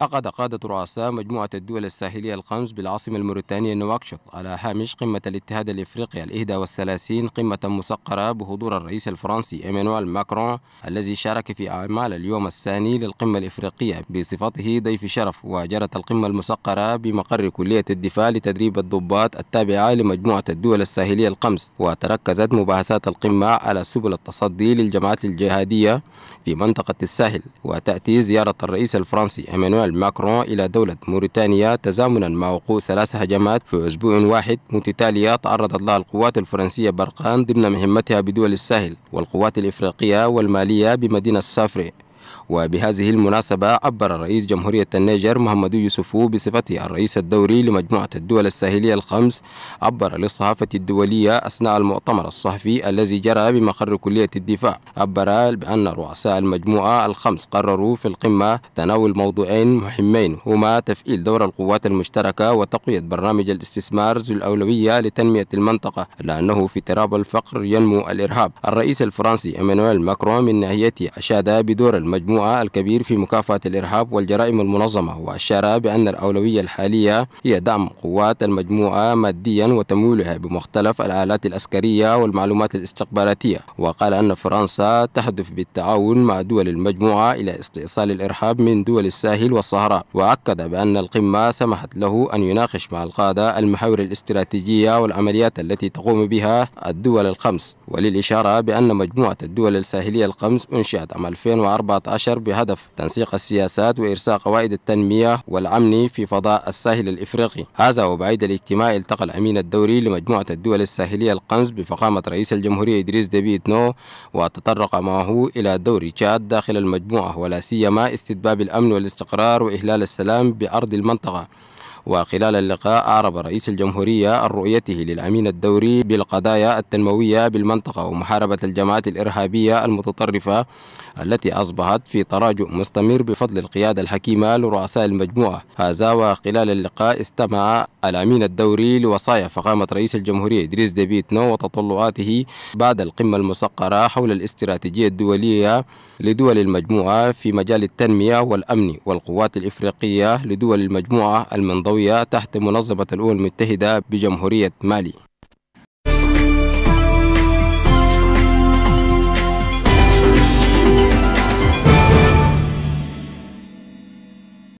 عقد قادة رؤساء مجموعة الدول الساحلية الخمس بالعاصمة الموريتانية نواكشوط على هامش قمة الاتحاد الإفريقي الإهدى والثلاثين قمة مسقرة بحضور الرئيس الفرنسي إيمانويل ماكرون الذي شارك في أعمال اليوم الثاني للقمة الإفريقية بصفته ضيف شرف وجرت القمة المسقرة بمقر كلية الدفاع لتدريب الضباط التابعة لمجموعة الدول الساحلية الخمس وتركزت مباحثات القمة على سبل التصدي للجماعات الجهادية في منطقة الساحل وتأتي زيارة الرئيس الفرنسي إيمانويل نقل ماكرون إلى دولة موريتانيا تزامنا مع وقوع ثلاث هجمات في أسبوع واحد متتالية تعرضت لها القوات الفرنسية برقان ضمن مهمتها بدول الساحل والقوات الإفريقية والمالية بمدينة سافري وبهذه المناسبة عبر رئيس جمهورية النيجر محمد يوسف بصفته الرئيس الدوري لمجموعة الدول الساحلية الخمس عبر للصحافة الدولية أثناء المؤتمر الصحفي الذي جرى بمقر كلية الدفاع عبر بأن رؤساء المجموعة الخمس قرروا في القمة تناول موضوعين مهمين هما تفعيل دور القوات المشتركة وتقوية برنامج الاستثمار ذو الأولوية لتنمية المنطقة لأنه في تراب الفقر ينمو الإرهاب الرئيس الفرنسي إيمانويل ماكرون من ناحيته أشاد بدور المجموعة المجموعة الكبير في مكافحة الإرهاب والجرائم المنظمة وأشار بأن الأولوية الحالية هي دعم قوات المجموعة ماديا وتمويلها بمختلف الآلات العسكرية والمعلومات الاستخباراتية وقال أن فرنسا تهدف بالتعاون مع دول المجموعة إلى استئصال الإرهاب من دول الساحل والصحراء وأكد بأن القمة سمحت له أن يناقش مع القادة المحاور الاستراتيجية والعمليات التي تقوم بها الدول الخمس وللإشارة بأن مجموعة الدول الساحلية الخمس أنشئت عام 2014 عشر بهدف تنسيق السياسات وإرساء قواعد التنمية والأمن في فضاء الساحل الإفريقي هذا وبعيد الاجتماع التقى الأمين الدوري لمجموعة الدول الساحلية القنز بفخامة رئيس الجمهورية إدريس دبي نو وتطرق معه إلى دور تشاد داخل المجموعة ولا سيما استدباب الأمن والاستقرار وإهلال السلام بأرض المنطقة وخلال اللقاء أعرب رئيس الجمهورية رؤيته للأمين الدوري بالقضايا التنموية بالمنطقة ومحاربة الجماعات الإرهابية المتطرفة التي أصبحت في تراجع مستمر بفضل القيادة الحكيمة لرؤساء المجموعة هذا وخلال اللقاء استمع الأمين الدوري لوصايا فخامة رئيس الجمهورية إدريس نو وتطلعاته بعد القمة المسقرة حول الاستراتيجية الدولية لدول المجموعة في مجال التنمية والأمن والقوات الإفريقية لدول المجموعة المنضوية تحت منظمة الأمم المتحدة بجمهورية مالي